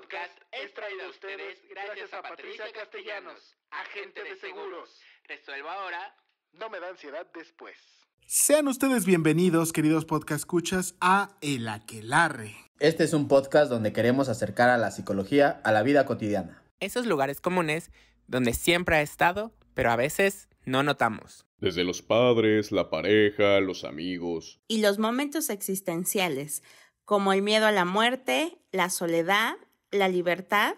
podcast es traído a ustedes gracias a Patricia Castellanos, agente de seguros. Resuelvo ahora. No me da ansiedad después. Sean ustedes bienvenidos, queridos podcast escuchas, a El Aquelarre. Este es un podcast donde queremos acercar a la psicología a la vida cotidiana. Esos lugares comunes donde siempre ha estado, pero a veces no notamos. Desde los padres, la pareja, los amigos. Y los momentos existenciales, como el miedo a la muerte, la soledad la libertad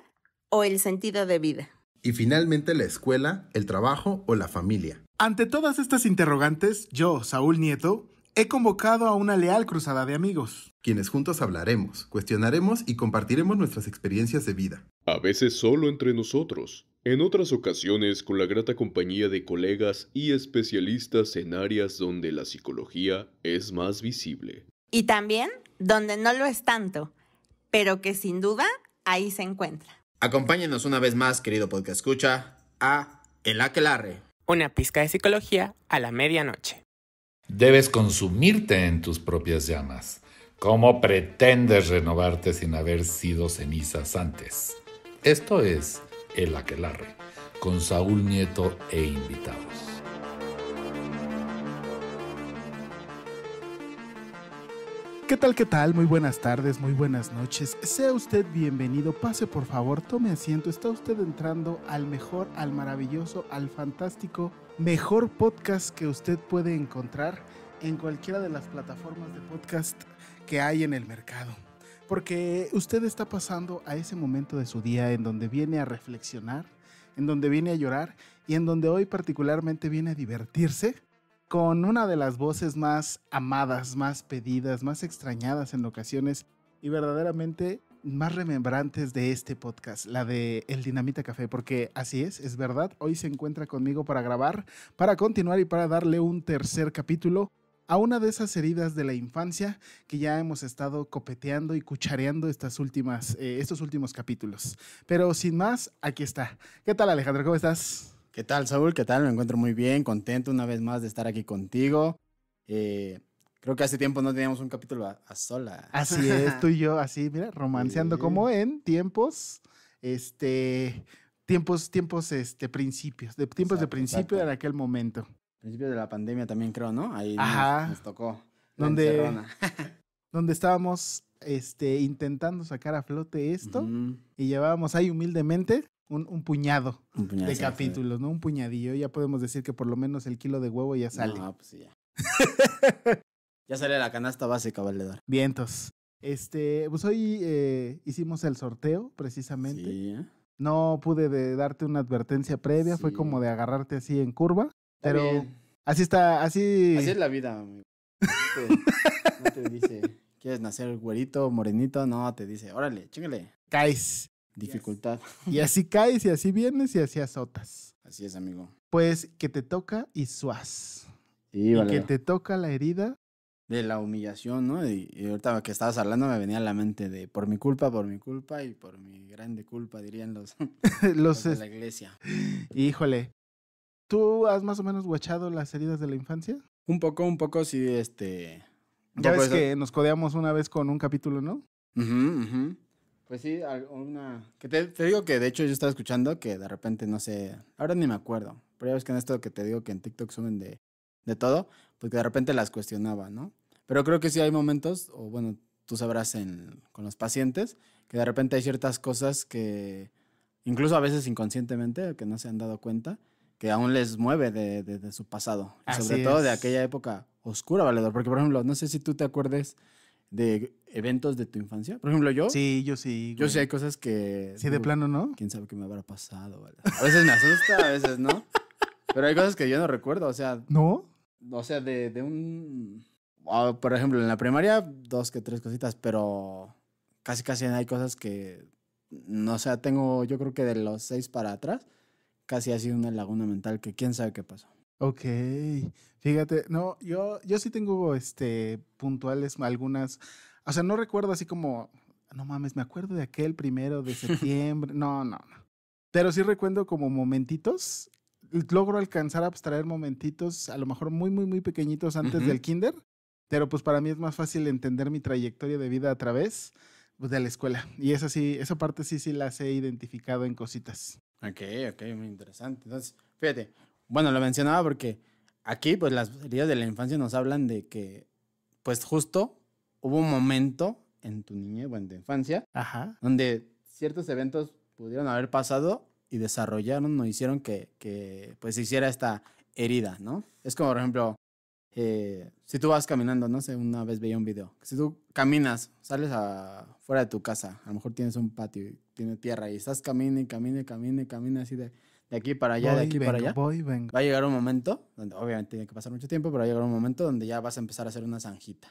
o el sentido de vida. Y finalmente la escuela, el trabajo o la familia. Ante todas estas interrogantes, yo, Saúl Nieto, he convocado a una leal cruzada de amigos. Quienes juntos hablaremos, cuestionaremos y compartiremos nuestras experiencias de vida. A veces solo entre nosotros, en otras ocasiones con la grata compañía de colegas y especialistas en áreas donde la psicología es más visible. Y también donde no lo es tanto, pero que sin duda ahí se encuentra. Acompáñenos una vez más, querido podcast escucha, a El Aquelarre. Una pizca de psicología a la medianoche. Debes consumirte en tus propias llamas. ¿Cómo pretendes renovarte sin haber sido cenizas antes? Esto es El Aquelarre, con Saúl Nieto e invitados. ¿Qué tal, qué tal? Muy buenas tardes, muy buenas noches. Sea usted bienvenido, pase por favor, tome asiento. Está usted entrando al mejor, al maravilloso, al fantástico, mejor podcast que usted puede encontrar en cualquiera de las plataformas de podcast que hay en el mercado. Porque usted está pasando a ese momento de su día en donde viene a reflexionar, en donde viene a llorar y en donde hoy particularmente viene a divertirse con una de las voces más amadas, más pedidas, más extrañadas en ocasiones y verdaderamente más remembrantes de este podcast, la de El Dinamita Café, porque así es, es verdad, hoy se encuentra conmigo para grabar, para continuar y para darle un tercer capítulo a una de esas heridas de la infancia que ya hemos estado copeteando y cuchareando estas últimas, eh, estos últimos capítulos. Pero sin más, aquí está. ¿Qué tal Alejandro? ¿Cómo estás? ¿Qué tal, Saúl? ¿Qué tal? Me encuentro muy bien, contento una vez más de estar aquí contigo. Eh, creo que hace tiempo no teníamos un capítulo a, sola. Así es, tú yo, así, mira, romanceando como en tiempos, este, tiempos, tiempos, este, principios, de tiempos de principio de en aquel momento. Principios de la pandemia también creo, ¿no? Ahí Nos, tocó. Donde, donde estábamos este, intentando sacar a flote esto y llevábamos ahí humildemente un, puñado, de capítulos, ¿no? Un puñadillo. Ya podemos decir que por lo menos el kilo de huevo ya sale. Pues, ya. ya sale la canasta básica, valedor. Vientos. Este, pues hoy eh, hicimos el sorteo, precisamente. Sí, No pude darte una advertencia previa, fue como de agarrarte así en curva. Pero así está, así. Así es la vida, amigo. No no te dice, ¿quieres nacer güerito, morenito? No, te dice, órale, chingale. Caes dificultad. Y así caes y así vienes y así azotas. Así es, amigo. Pues que te toca y suas. y que te toca la herida. De la humillación, ¿no? Y, ahorita que estabas hablando me venía a la mente de por mi culpa, por mi culpa y por mi grande culpa, dirían los, los, de la iglesia. Híjole. ¿Tú has más o menos guachado las heridas de la infancia? Un poco, un poco, sí, este. Ya ves que nos codeamos una vez con un capítulo, ¿no? Pues sí, alguna... Que te, digo que de hecho yo estaba escuchando que de repente, no sé, ahora ni me acuerdo, pero ya ves que en esto que te digo que en TikTok suben de, de todo, pues que de repente las cuestionaba, ¿no? Pero creo que sí hay momentos, o bueno, tú sabrás en, con los pacientes, que de repente hay ciertas cosas que incluso a veces inconscientemente, que no se han dado cuenta, que aún les mueve de, de, su pasado. sobre todo de aquella época oscura, Valedor. Porque, por ejemplo, no sé si tú te acuerdes de eventos de tu infancia? Por ejemplo, yo. Sí, yo sí. Yo sí hay cosas que. Sí, de plano, ¿no? Quién sabe qué me habrá pasado. A veces me asusta, a veces no. Pero hay cosas que yo no recuerdo, o sea. ¿No? O sea, de, de un. Ah, por ejemplo, en la primaria, dos que tres cositas, pero casi casi hay cosas que. No sé, tengo, yo creo que de los seis para atrás, casi ha sido una laguna mental que quién sabe qué pasó. Ok. Fíjate, no, yo, yo sí tengo este, puntuales algunas, o sea, no recuerdo así como, no mames, me acuerdo de aquel primero de septiembre, no, no, no. Pero sí recuerdo como momentitos, logro alcanzar a abstraer momentitos, a lo mejor muy, muy, muy pequeñitos antes del kinder, pero pues para mí es más fácil entender mi trayectoria de vida a través pues, de la escuela. Y esa sí, esa parte sí, sí las he identificado en cositas. Ok, ok, muy interesante. Entonces, fíjate, bueno, lo mencionaba porque aquí, pues las heridas de la infancia nos hablan de que, pues justo, hubo un momento en tu niñez, bueno, tu infancia, donde ciertos eventos pudieron haber pasado y desarrollaron o hicieron que, pues se hiciera esta herida, ¿no? Es como, por ejemplo, eh, si tú vas caminando, no sé, una vez veía un video, si tú caminas, sales a, fuera de tu casa, a lo mejor tienes un patio tiene tierra y estás caminando y caminando y caminando y camina así de de aquí para allá, de aquí para allá. Va a llegar un momento, donde obviamente tiene que pasar mucho tiempo, pero va a llegar un momento donde ya vas a empezar a hacer una zanjita.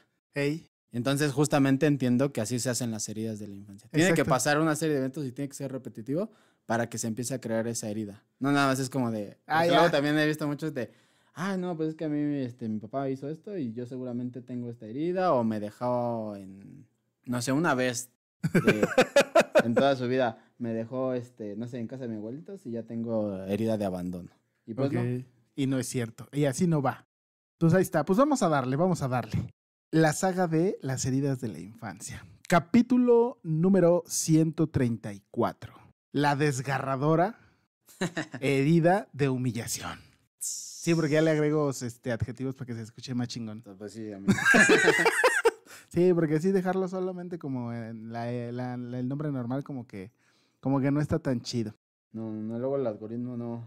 Entonces, justamente entiendo que así se hacen las heridas de la infancia. Tiene que pasar una serie de eventos y tiene que ser repetitivo para que se empiece a crear esa herida. No nada más es como de. Ah, también he visto muchos de. Ah, no, pues es que a mí este, mi papá hizo esto y yo seguramente tengo esta herida o me dejó en. No sé, una vez en toda su vida me dejó, este, no sé, en casa de mi abuelitos y ya tengo herida de abandono. Y pues no. Y no es cierto. Y así no va. Entonces ahí está. Pues vamos a darle, vamos a darle. La saga de las heridas de la infancia. Capítulo número 134. La desgarradora herida de humillación. Sí, porque ya le agrego este, adjetivos para que se escuche más chingón. Ah, pues sí, amigo. sí, porque sí, dejarlo solamente como en el nombre normal, como que como que no está tan chido. No, no, luego el algoritmo no.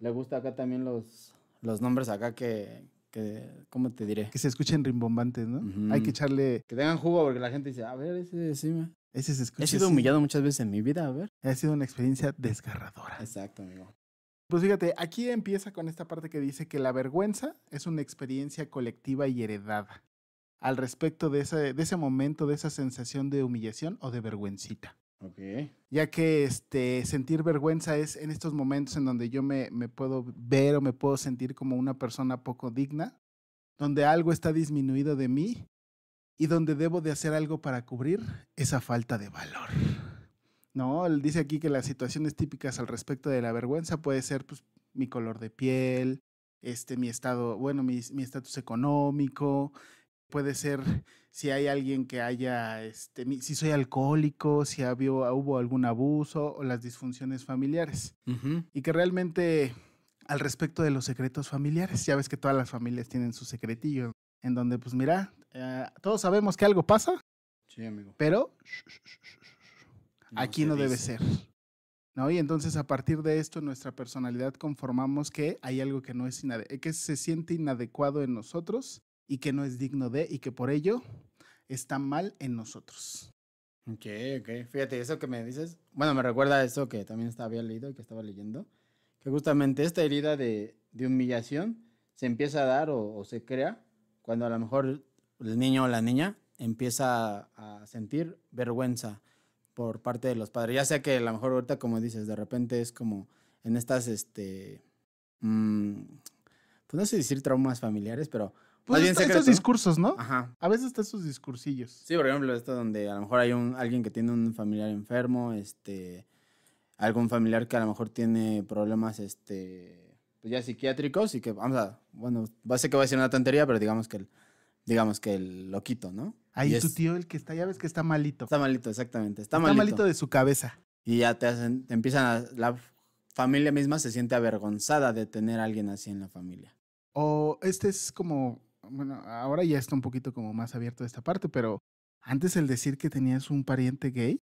Le gusta acá también los, los nombres acá que, que, ¿cómo te diré? Que se escuchen rimbombantes, ¿no? Hay que echarle... Que tengan jugo porque la gente dice, a ver, ese sí me... Ese se escucha He sido humillado muchas veces en mi vida, a ver. Ha sido una experiencia desgarradora. Exacto, amigo. Pues fíjate, aquí empieza con esta parte que dice que la vergüenza es una experiencia colectiva y heredada al respecto de de ese momento, de esa sensación de humillación o de vergüencita. Okay. Ya que este, sentir vergüenza es en estos momentos en donde yo me, me puedo ver o me puedo sentir como una persona poco digna, donde algo está disminuido de mí y donde debo de hacer algo para cubrir esa falta de valor. No, él dice aquí que las situaciones típicas al respecto de la vergüenza puede ser pues, mi color de piel, este, mi estado, bueno, mi estatus económico, Puede ser si hay alguien que haya, este, si soy alcohólico, si hubo algún abuso o las disfunciones familiares. Y que realmente al respecto de los secretos familiares, ya ves que todas las familias tienen su secretillo, en donde pues mira, eh, todos sabemos que algo pasa. Pero aquí no debe ser. ¿No? Y entonces a partir de esto, nuestra personalidad conformamos que hay algo que no es que se siente inadecuado en nosotros y que no es digno de y que por ello está mal en nosotros. Ok, ok. Fíjate, eso que me dices, bueno, me recuerda a eso que también estaba, había leído y que estaba leyendo, que justamente esta herida de, humillación se empieza a dar o, se crea cuando a lo mejor el niño o la niña empieza a, sentir vergüenza por parte de los padres. Ya sea que a lo mejor ahorita, como dices, de repente es como en estas, este, mm, pues no sé decir traumas familiares, pero pues estos discursos, ¿no? Ajá. A veces está esos discursillos. Sí, por ejemplo, esto donde a lo mejor hay un, alguien que tiene un familiar enfermo, este, algún familiar que a lo mejor tiene problemas, este, pues ya psiquiátricos y que, vamos a, bueno, va que va a ser una tontería, pero digamos que el, digamos que el loquito, ¿no? Ahí tu tío, el que está, ya ves que está malito. Está malito, exactamente. Está, está malito. de su cabeza. Y ya te hacen, empiezan a, la familia misma se siente avergonzada de tener a alguien así en la familia. O este es como bueno, ahora ya está un poquito como más abierto esta parte, pero antes el decir que tenías un pariente gay,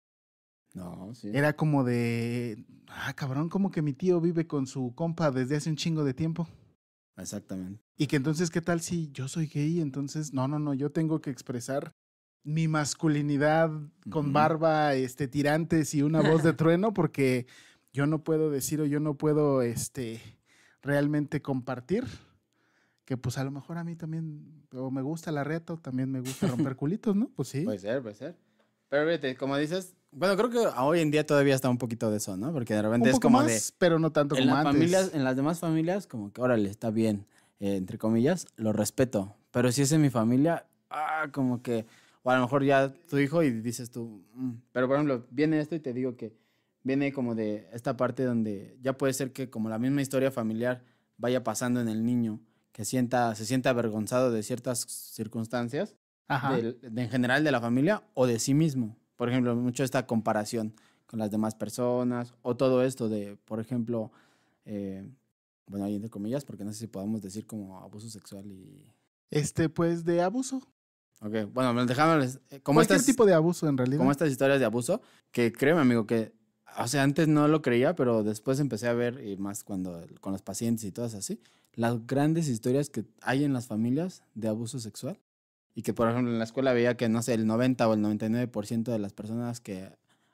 no, Era como de, ah, cabrón, como que mi tío vive con su compa desde hace un chingo de tiempo. Exactamente. Y que entonces, ¿qué tal si yo soy gay? Entonces, no, no, no, yo tengo que expresar mi masculinidad con barba, este, tirantes y una voz de trueno, porque yo no puedo decir o yo no puedo, este, realmente compartir que pues a lo mejor a mí también, o me gusta la reta, también me gusta romper culitos, ¿no? Pues sí. Puede ser, puede ser. Pero fíjate, como dices, bueno, creo que hoy en día todavía está un poquito de eso, ¿no? Porque de repente un poco es como más, Pero no tanto como las antes. Familias, en las demás familias, como que órale, está bien, eh, entre comillas, lo respeto. Pero si es en mi familia, ah, como que. O a lo mejor ya tu hijo y dices tú. Mm". Pero por ejemplo, viene esto y te digo que viene como de esta parte donde ya puede ser que como la misma historia familiar vaya pasando en el niño que sienta, se sienta avergonzado de ciertas circunstancias, en general de la familia o de sí mismo. Por ejemplo, mucho esta comparación con las demás personas o todo esto de, por ejemplo, eh, bueno, ahí entre comillas, porque no sé si podemos decir como abuso sexual y... Este, pues, de abuso. Ok, bueno, dejándoles... Eh, como Cualquier tipo de abuso, en realidad. Como estas historias de abuso, que créeme, amigo, que o sea, antes no lo creía, pero después empecé a ver, y más cuando con los pacientes y todas así, las grandes historias que hay en las familias de abuso sexual. Y que, por ejemplo, en la escuela veía que, no sé, el 90 o el 99% de las personas que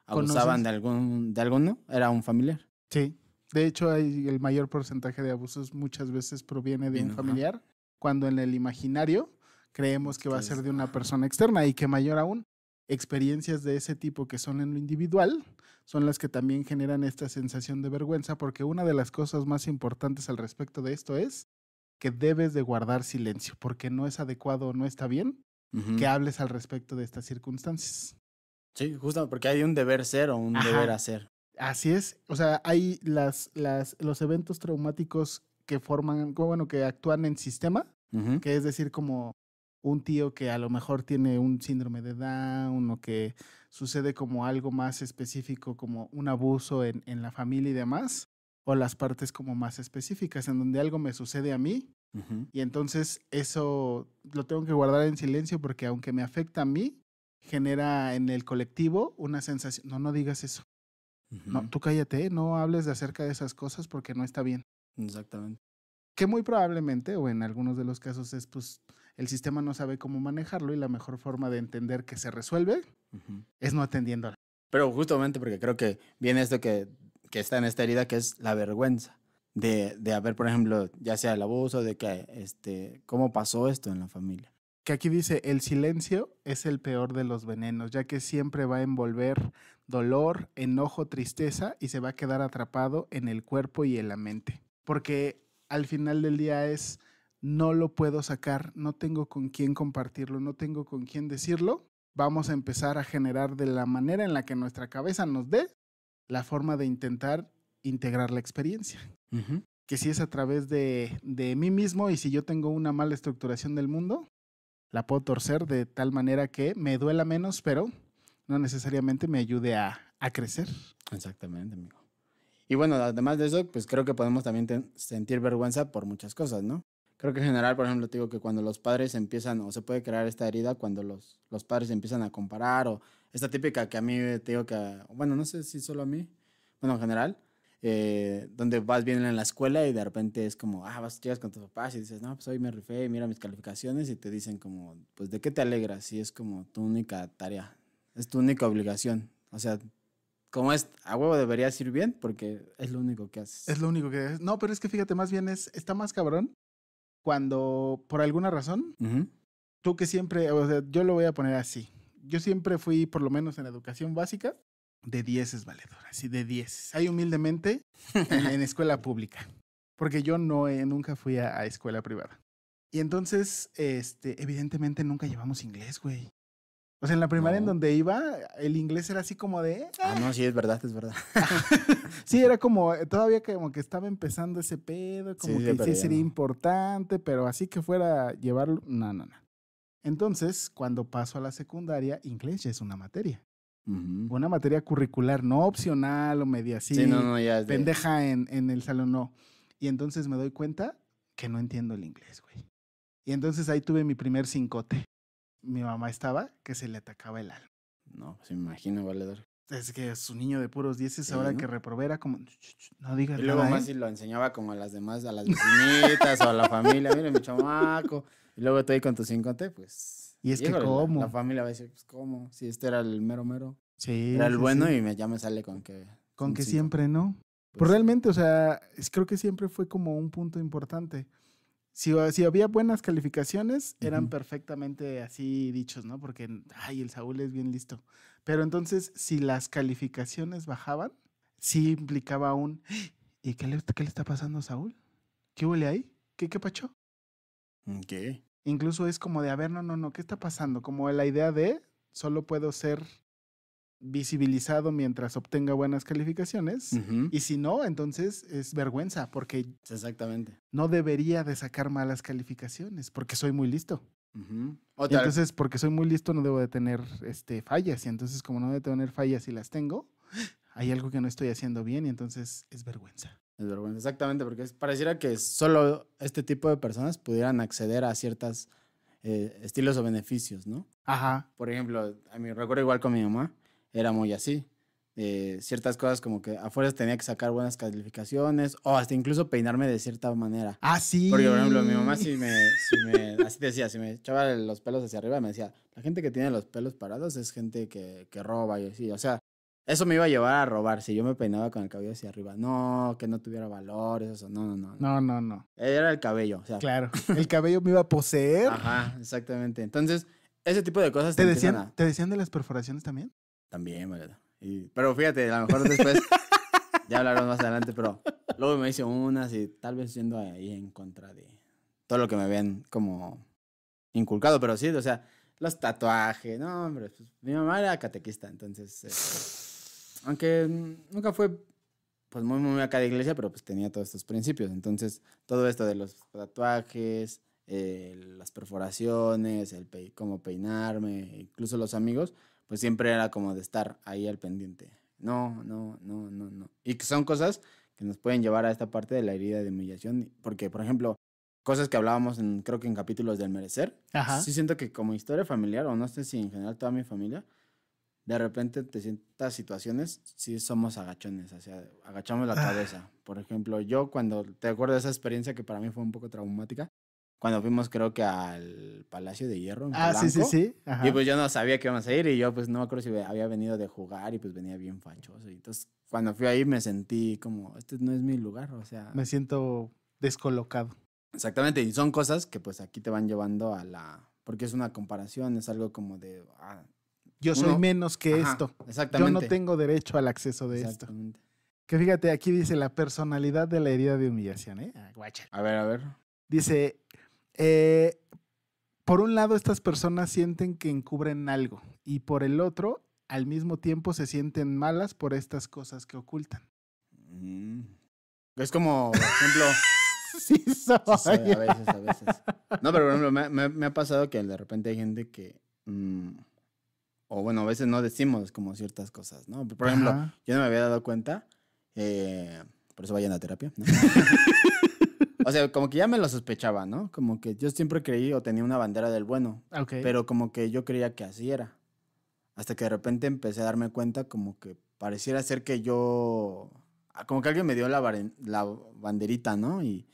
abusaban de, algún, de alguno era un familiar. Sí. De hecho, el mayor porcentaje de abusos muchas veces proviene de un familiar, cuando en el imaginario creemos que va a ser de una persona externa y que mayor aún, experiencias de ese tipo que son en lo individual son las que también generan esta sensación de vergüenza, porque una de las cosas más importantes al respecto de esto es que debes de guardar silencio, porque no es adecuado o no está bien que hables al respecto de estas circunstancias. Sí, justo porque hay un deber ser o un deber hacer. Así es, o sea, hay las, las, los eventos traumáticos que forman, bueno, que actúan en sistema, que es decir, como un tío que a lo mejor tiene un síndrome de Down o que sucede como algo más específico, como un abuso en, la familia y demás, o las partes como más específicas, en donde algo me sucede a mí y entonces eso lo tengo que guardar en silencio porque aunque me afecta a mí, genera en el colectivo una sensación, no, no digas eso. No, tú cállate, no hables de acerca de esas cosas porque no está bien. Exactamente. Que muy probablemente, o en algunos de los casos es pues el sistema no sabe cómo manejarlo y la mejor forma de entender que se resuelve es no atendiéndola. Pero justamente porque creo que viene esto que, que está en esta herida, que es la vergüenza de, de haber, por ejemplo, ya sea el abuso, de que, este, cómo pasó esto en la familia. Que aquí dice, el silencio es el peor de los venenos, ya que siempre va a envolver dolor, enojo, tristeza y se va a quedar atrapado en el cuerpo y en la mente. Porque al final del día es no lo puedo sacar, no tengo con quién compartirlo, no tengo con quién decirlo, vamos a empezar a generar de la manera en la que nuestra cabeza nos dé la forma de intentar integrar la experiencia. Que si es a través de, mí mismo y si yo tengo una mala estructuración del mundo, la puedo torcer de tal manera que me duela menos, pero no necesariamente me ayude a, a crecer. Exactamente, amigo. Y bueno, además de eso, pues creo que podemos también sentir vergüenza por muchas cosas, ¿no? creo que en general, por ejemplo, te digo que cuando los padres empiezan, o se puede crear esta herida cuando los, los padres empiezan a comparar, o esta típica que a mí te digo que, bueno, no sé si solo a mí, bueno, en general, eh, donde vas bien en la escuela y de repente es como, ah, vas, llegas con tus papás y dices, no, pues hoy me rifé y mira mis calificaciones y te dicen como, pues de qué te alegras si es como tu única tarea, es tu única obligación. O sea, como es, a huevo deberías ir bien porque es lo único que haces. Es lo único que haces. No, pero es que fíjate, más bien es, está más cabrón cuando, por alguna razón, tú que siempre, o sea, yo lo voy a poner así. Yo siempre fui, por lo menos en educación básica, de 10 es valedor, así de 10. Hay humildemente en, escuela pública, porque yo no eh, nunca fui a, a, escuela privada. Y entonces, este, evidentemente nunca llevamos inglés, güey. O sea, en la primaria en donde iba, el inglés era así como de... Ah, no, sí, es verdad, es verdad. sí, era como, eh, todavía como que estaba empezando ese pedo, como que sí sería importante, pero así que fuera llevarlo, no, no, no. Entonces, cuando paso a la secundaria, inglés ya es una materia. Una materia curricular, no opcional o media así, sí, no, no, ya es pendeja en, en el salón, no. Y entonces me doy cuenta que no entiendo el inglés, güey. Y entonces ahí tuve mi primer cincote mi mamá estaba que se le atacaba el alma. No, se pues, me imagino, valedor. Es que su niño de puros dieces es ahora que era como no digas nada. Y luego más ¿eh? si lo enseñaba como a las demás, a las vecinitas o a la familia, mire mi chamaco. Y luego estoy con tus cinco t pues. Y es que cómo. La, familia va a decir, pues cómo, si este era el mero mero. Sí. Era el bueno y me, ya me sale con que. Con que siempre, ¿no? Pues, pues, realmente, o sea, creo que siempre fue como un punto importante. Si, había buenas calificaciones, eran perfectamente así dichos, ¿no? Porque, ay, el Saúl es bien listo. Pero entonces, si las calificaciones bajaban, sí implicaba un, ¿y qué le, qué le está pasando a Saúl? ¿Qué huele ahí? ¿Qué, qué pachó? Mm, ¿Qué? Incluso es como de, a ver, no, no, no, ¿qué está pasando? Como la idea de, solo puedo ser visibilizado mientras obtenga buenas calificaciones. Y si no, entonces es vergüenza porque... Exactamente. No debería de sacar malas calificaciones porque soy muy listo. entonces, porque soy muy listo, no debo de tener este, fallas. Y entonces, como no debo de tener fallas y las tengo, hay algo que no estoy haciendo bien y entonces es vergüenza. Es vergüenza, exactamente, porque pareciera que solo este tipo de personas pudieran acceder a ciertos eh, estilos o beneficios, ¿no? Ajá. Por ejemplo, a mí recuerdo igual con mi mamá, era muy así. Eh, ciertas cosas como que afuera tenía que sacar buenas calificaciones o hasta incluso peinarme de cierta manera. Ah, sí. Porque, por ejemplo, mi mamá si me, decía, si me echaba los pelos hacia arriba, me decía, la gente que tiene los pelos parados es gente que, roba y así. O sea, eso me iba a llevar a robar si yo me peinaba con el cabello hacia arriba. No, que no tuviera valor, eso. No, no, no. No, no, no. Era el cabello. O sea. Claro. El cabello me iba a poseer. Ajá, exactamente. Entonces, ese tipo de cosas. ¿Te, ¿Te decían de las perforaciones también? También, verdad pero fíjate, a lo mejor después, ya hablaremos más adelante, pero luego me hice unas y tal vez siendo ahí en contra de todo lo que me habían como inculcado, pero sí, o sea, los tatuajes, no, hombre, pues, mi mamá era catequista, entonces, este, aunque nunca fue pues muy, muy acá de iglesia, pero pues tenía todos estos principios, entonces todo esto de los tatuajes, eh, las perforaciones, el cómo peinarme, incluso los amigos, pues siempre era como de estar ahí al pendiente. No, no, no, no, no. Y que son cosas que nos pueden llevar a esta parte de la herida de humillación, porque, por ejemplo, cosas que hablábamos en, creo que en capítulos del merecer, sí siento que como historia familiar, o no sé si en general toda mi familia, de repente te sientas situaciones, sí somos agachones, o sea, agachamos la ah. cabeza. Por ejemplo, yo cuando te acuerdo de esa experiencia que para mí fue un poco traumática, cuando fuimos creo que al Palacio de Hierro. ah, sí, sí, sí. Y pues yo no sabía que íbamos a ir y yo pues no me acuerdo si había venido de jugar y pues venía bien fanchoso. Y entonces cuando fui ahí me sentí como, este no es mi lugar, o sea... Me siento descolocado. Exactamente, y son cosas que pues aquí te van llevando a la... Porque es una comparación, es algo como de... Ah, yo soy menos que esto. Exactamente. Yo no tengo derecho al acceso de exactamente. esto. Que fíjate, aquí dice la personalidad de la herida de humillación, ¿eh? Ah, a ver, a ver. Dice, eh, por un lado, estas personas sienten que encubren algo y por el otro, al mismo tiempo se sienten malas por estas cosas que ocultan. Mm. Es como, por ejemplo... sí, a veces, a veces. No, pero por ejemplo, me, ha pasado que de repente hay gente que... Mm, o bueno, a veces no decimos como ciertas cosas, ¿no? Por ejemplo, yo no me había dado cuenta, eh, por eso vayan a terapia, O sea, como que ya me lo sospechaba, ¿no? Como que yo siempre creí o tenía una bandera del bueno. Pero como que yo creía que así era. Hasta que de repente empecé a darme cuenta como que pareciera ser que yo... Ah, como que alguien me dio la, banderita, ¿no? Y,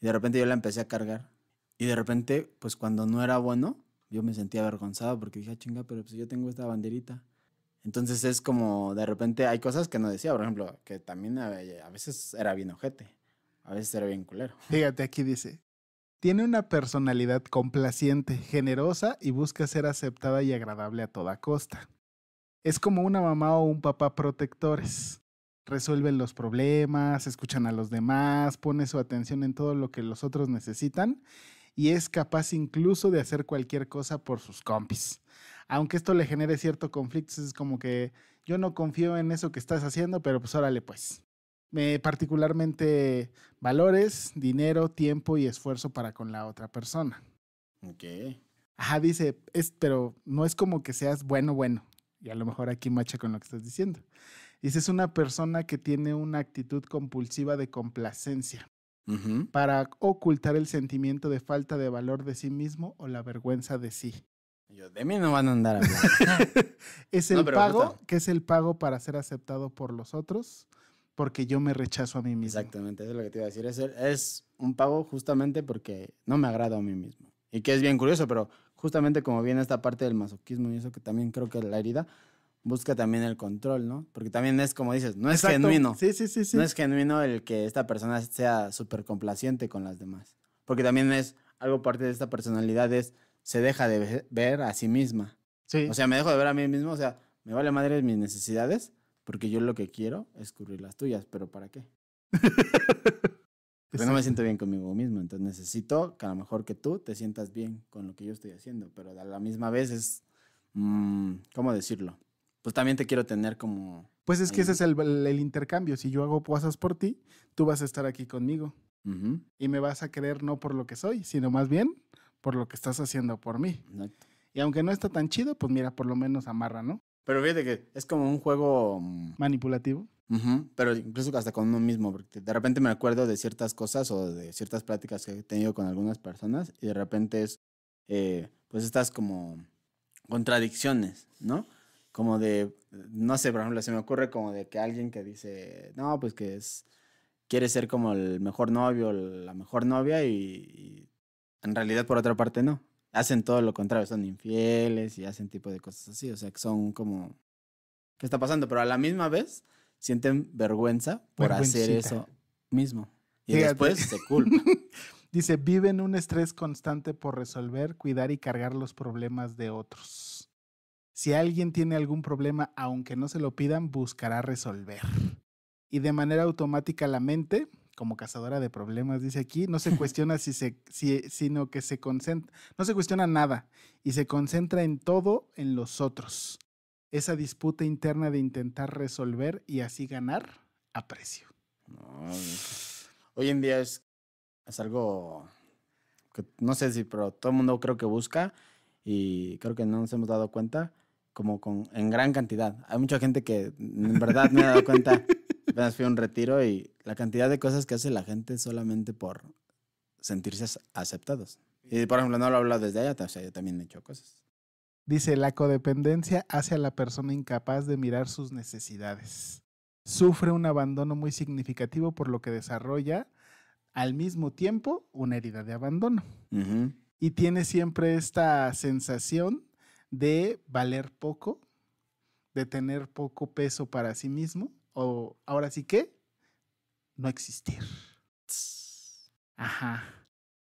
de repente yo la empecé a cargar. Y de repente, pues cuando no era bueno, yo me sentía avergonzado porque dije, ah, chinga, pero pues yo tengo esta banderita. Entonces es como, de repente hay cosas que no decía, por ejemplo, que también eh, a veces era bien ojete. A veces era bien culero. Fíjate, aquí dice, tiene una personalidad complaciente, generosa y busca ser aceptada y agradable a toda costa. Es como una mamá o un papá protectores. Resuelven los problemas, escuchan a los demás, pone su atención en todo lo que los otros necesitan y es capaz incluso de hacer cualquier cosa por sus compis. Aunque esto le genere cierto conflicto, es como que yo no confío en eso que estás haciendo, pero pues órale pues eh, particularmente valores, dinero, tiempo y esfuerzo para con la otra persona. Ok. Ajá, dice, pero no es como que seas bueno, bueno. Y a lo mejor aquí macha con lo que estás diciendo. Dice, es una persona que tiene una actitud compulsiva de complacencia para ocultar el sentimiento de falta de valor de sí mismo o la vergüenza de sí. Yo, de mí no van a andar es el pago, que es el pago para ser aceptado por los otros, porque yo me rechazo a mí mismo. Exactamente, eso es lo que te iba a decir. Es, es un pago justamente porque no me agrado a mí mismo. Y que es bien curioso, pero justamente como viene esta parte del masoquismo y eso que también creo que la herida busca también el control, ¿no? Porque también es como dices, no es genuino. Sí, sí, sí, sí. No es genuino el que esta persona sea súper complaciente con las demás. Porque también es algo parte de esta personalidad es se deja de ver a sí misma. Sí. O sea, me dejo de ver a mí mismo, o sea, me vale madre mis necesidades porque yo lo que quiero es cubrir las tuyas, pero ¿para qué? Porque no me siento bien conmigo mismo, entonces necesito que a lo mejor que tú te sientas bien con lo que yo estoy haciendo, pero a la misma vez es, mm, ¿cómo decirlo? Pues también te quiero tener como... Pues es que ese es el, intercambio, si yo hago cosas por ti, tú vas a estar aquí conmigo y me vas a querer no por lo que soy, sino más bien por lo que estás haciendo por mí. Y aunque no está tan chido, pues mira, por lo menos amarra, ¿no? Pero fíjate que es como un juego... Mm, Manipulativo. pero incluso hasta con uno mismo, porque de repente me acuerdo de ciertas cosas o de ciertas prácticas que he tenido con algunas personas y de repente es, eh, pues estas como contradicciones, ¿no? Como de, no sé, por ejemplo, se me ocurre como de que alguien que dice, no, pues que es, quiere ser como el mejor novio, la mejor novia y en realidad por otra parte no hacen todo lo contrario, son infieles y hacen tipo de cosas así, o sea, que son como, ¿qué está pasando? Pero a la misma vez sienten vergüenza por hacer eso mismo. Y después se culpan. Dice, viven un estrés constante por resolver, cuidar y cargar los problemas de otros. Si alguien tiene algún problema, aunque no se lo pidan, buscará resolver. Y de manera automática la mente como cazadora de problemas, dice aquí, no se cuestiona si se, si, sino que se concentra, no se cuestiona nada y se concentra en todo en los otros. Esa disputa interna de intentar resolver y así ganar aprecio. No, hoy en día es, algo que no sé si, pero todo el mundo creo que busca y creo que no nos hemos dado cuenta como con, en gran cantidad. Hay mucha gente que en verdad me ha dado cuenta fui a un retiro y la cantidad de cosas que hace la gente solamente por sentirse aceptados. Y por ejemplo, no lo habla desde allá, o sea, yo también he hecho cosas. Dice, la codependencia hace a la persona incapaz de mirar sus necesidades. Sufre un abandono muy significativo por lo que desarrolla al mismo tiempo una herida de abandono. Y tiene siempre esta sensación de valer poco, de tener poco peso para sí mismo o ahora sí que, no existir. Ajá.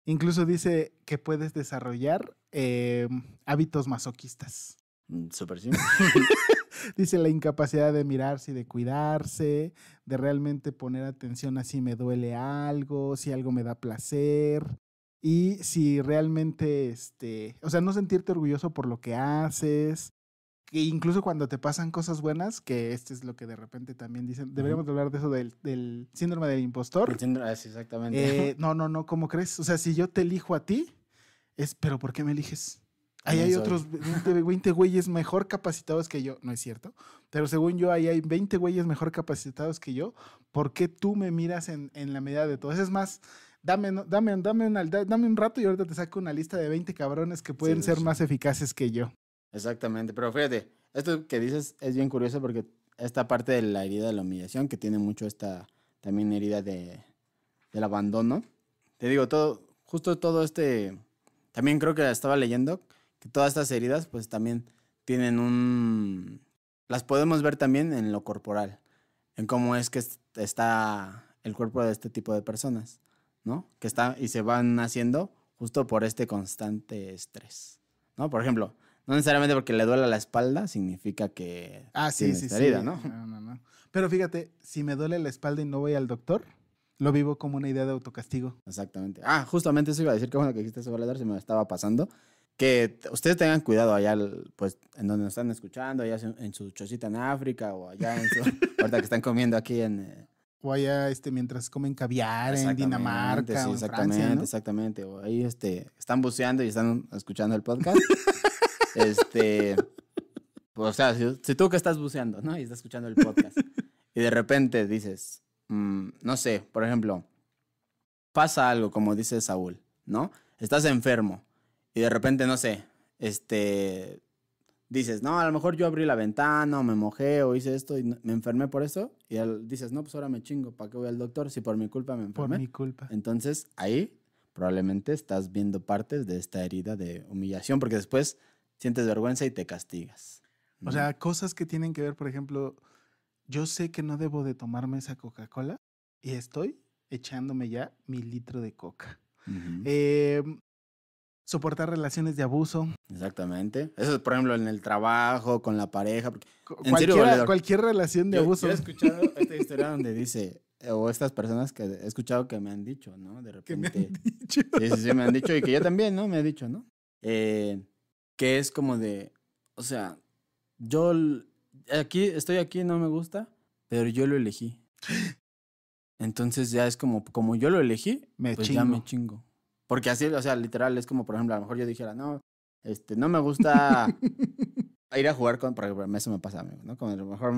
Incluso dice que puedes desarrollar em, hábitos masoquistas. Mm, súper simple. dice la incapacidad de mirarse y de cuidarse, de realmente poner atención a si me duele algo, si algo me da placer. Y si realmente, este, o sea, no sentirte orgulloso por lo que haces, incluso cuando te pasan cosas buenas, que este es lo que de repente también dicen, deberíamos hablar de eso del, síndrome del impostor. El síndrome, ah, exactamente. Eh, no, no, no, ¿cómo crees? O sea, si yo te elijo a ti, es, pero ¿por qué me eliges? Ahí hay otros 20, güeyes mejor capacitados que yo, no es cierto, pero según yo, ahí hay 20 güeyes mejor capacitados que yo, ¿por qué tú me miras en, la medida de todo? Es más, dame, dame, dame, dame un rato y ahorita te saco una lista de 20 cabrones que pueden ser más eficaces que yo. Exactamente, pero fíjate, esto que dices es bien curioso porque esta parte de la herida de la humillación, que tiene mucho esta también herida de, del abandono. Te digo, todo, justo todo este, también creo que estaba leyendo que todas estas heridas pues también tienen un, las podemos ver también en lo corporal, en cómo es que está el cuerpo de este tipo de personas, ¿no? Que está y se van haciendo justo por este constante estrés, ¿no? Por ejemplo, no necesariamente porque le duela la espalda significa que. Ah, sí, sí, sí. ¿no? Pero fíjate, si me duele la espalda y no voy al doctor, lo vivo como una idea de autocastigo. Exactamente. Ah, justamente eso iba a decir que bueno que dijiste ese se me estaba pasando. Que ustedes tengan cuidado allá, pues, en donde nos están escuchando, allá en su chocita en África o allá en su. ahorita que están comiendo aquí en. Eh, o allá, este, mientras comen caviar en Dinamarca. exactamente, en Francia, exactamente. O ahí, este, están buceando y están escuchando el podcast. Este, o sea, si, tú que estás buceando, ¿no? Y estás escuchando el podcast y de repente dices, mm, no sé, por ejemplo, pasa algo, como dice Saúl, ¿no? Estás enfermo y de repente, no sé, este, dices, no, a lo mejor yo abrí la ventana o me mojé o hice esto y me enfermé por eso. Y dices, no, pues ahora me chingo, ¿para qué voy al doctor si por mi culpa me enfermé? Por mi culpa. Entonces ahí probablemente estás viendo partes de esta herida de humillación, porque después sientes vergüenza y te castigas. O sea, cosas que tienen que ver, por ejemplo, yo sé que no debo de tomarme esa Coca-Cola y estoy echándome ya mi litro de coca. Eh, soportar relaciones de abuso. Exactamente. Eso, es, por ejemplo, en el trabajo, con la pareja. cualquier relación de abuso. Yo he escuchado esta historia donde dice, o estas personas que he escuchado que me han dicho, ¿no? De repente. me han dicho. Sí, sí, me han dicho y que yo también, ¿no? Me he dicho, ¿no? Eh, que es como de, o sea, yo aquí estoy aquí, no me gusta, pero yo lo elegí. Entonces ya es como, como yo lo elegí, me pues ya me chingo. Porque así, o sea, literal, es como, por ejemplo, a lo mejor yo dijera, no, este, no me gusta ir a jugar con, por ejemplo, eso me pasa a ¿no? Como a lo mejor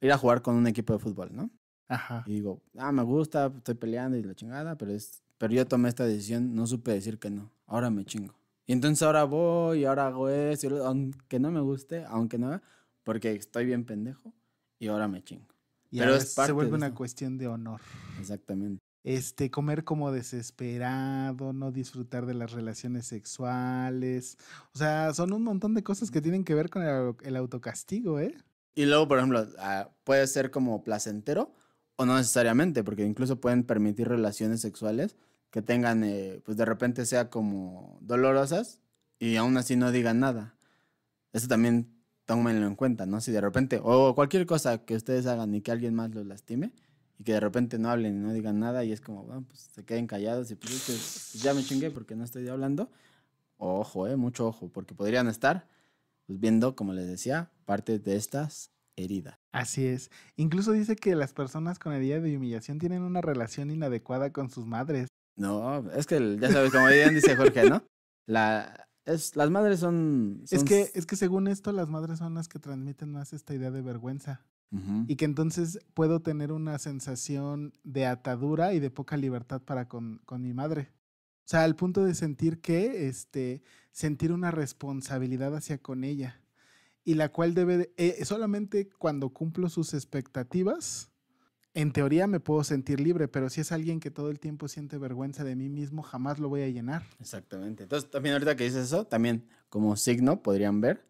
ir a jugar con un equipo de fútbol, ¿no? Ajá. Y digo, ah, me gusta, estoy peleando y la chingada, pero es, pero yo tomé esta decisión, no supe decir que no, ahora me chingo entonces ahora voy y ahora hago eso, aunque no me guste, aunque no, porque estoy bien pendejo y ahora me chingo. Y Pero se vuelve una cuestión de honor. Exactamente. Este, comer como desesperado, no disfrutar de las relaciones sexuales. O sea, son un montón de cosas que tienen que ver con el autocastigo, ¿eh? Y luego, por ejemplo, ah, puede ser como placentero o no necesariamente, porque incluso pueden permitir relaciones sexuales que tengan, eh, pues de repente sea como dolorosas y aún así no digan nada. Eso también tómenlo en cuenta, ¿no? Si de repente, o cualquier cosa que ustedes hagan y que alguien más los lastime y que de repente no hablen y no digan nada y es como, bueno, pues se queden callados y pues, pues ya me chingué porque no estoy hablando. Ojo, eh, mucho ojo, porque podrían estar pues, viendo, como les decía, parte de estas heridas. Así es. Incluso dice que las personas con heridas de humillación tienen una relación inadecuada con sus madres. No, es que ya sabes, como bien dice Jorge, ¿no? La, las madres son, Es que, es que según esto, las madres son las que transmiten más esta idea de vergüenza. Y que entonces puedo tener una sensación de atadura y de poca libertad para con, mi madre. O sea, al punto de sentir que, este, sentir una responsabilidad hacia con ella. Y la cual debe, eh, solamente cuando cumplo sus expectativas, en teoría me puedo sentir libre, pero si es alguien que todo el tiempo siente vergüenza de mí mismo, jamás lo voy a llenar. Exactamente. Entonces, también ahorita que dices eso, también como signo podrían ver